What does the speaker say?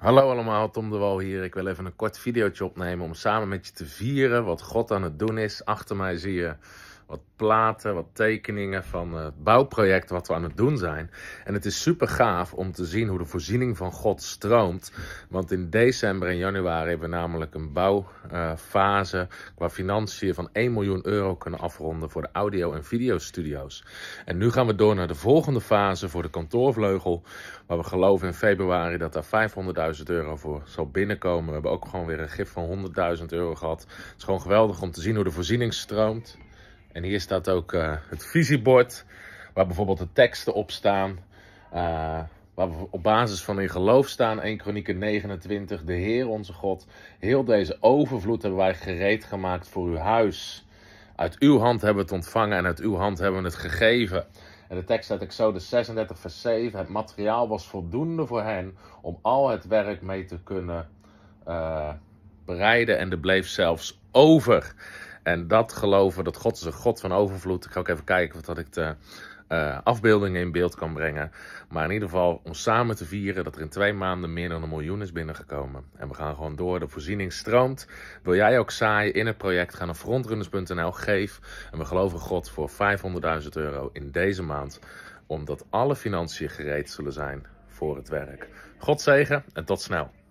Hallo allemaal, Tom de Wal hier. Ik wil even een kort videootje opnemen om samen met je te vieren wat God aan het doen is. Achter mij zie je wat platen, wat tekeningen van het bouwproject wat we aan het doen zijn. En het is super gaaf om te zien hoe de voorziening van God stroomt. Want in december en januari hebben we namelijk een bouwfase eh, qua financiën van 1 miljoen euro kunnen afronden voor de audio- en videostudio's. En nu gaan we door naar de volgende fase voor de kantoorvleugel. Waar we geloven in februari dat daar 500.000 euro voor zal binnenkomen. We hebben ook gewoon weer een gif van 100.000 euro gehad. Het is gewoon geweldig om te zien hoe de voorziening stroomt. En hier staat ook eh, het visiebord, waar bijvoorbeeld de teksten op staan. Eh, waar we op basis van in geloof staan, 1 Kronieken 29, de Heer onze God. Heel deze overvloed hebben wij gereed gemaakt voor uw huis. Uit uw hand hebben we het ontvangen en uit uw hand hebben we het gegeven. En de tekst uit Exodus 36, vers 7. Het materiaal was voldoende voor hen om al het werk mee te kunnen eh, bereiden. En er bleef zelfs over. En dat geloven, dat God is een God van overvloed. Ik ga ook even kijken wat dat ik de uh, eh, afbeeldingen in beeld kan brengen. Maar in ieder geval om samen te vieren dat er in twee maanden meer dan een miljoen is binnengekomen. En we gaan gewoon door. De voorziening stroomt. Wil jij ook saaien in het project? Ga naar frontrunners.nl. Geef. En we geloven God voor 500.000 euro in deze maand. Omdat alle financiën gereed zullen zijn voor het werk. God zegen en tot snel.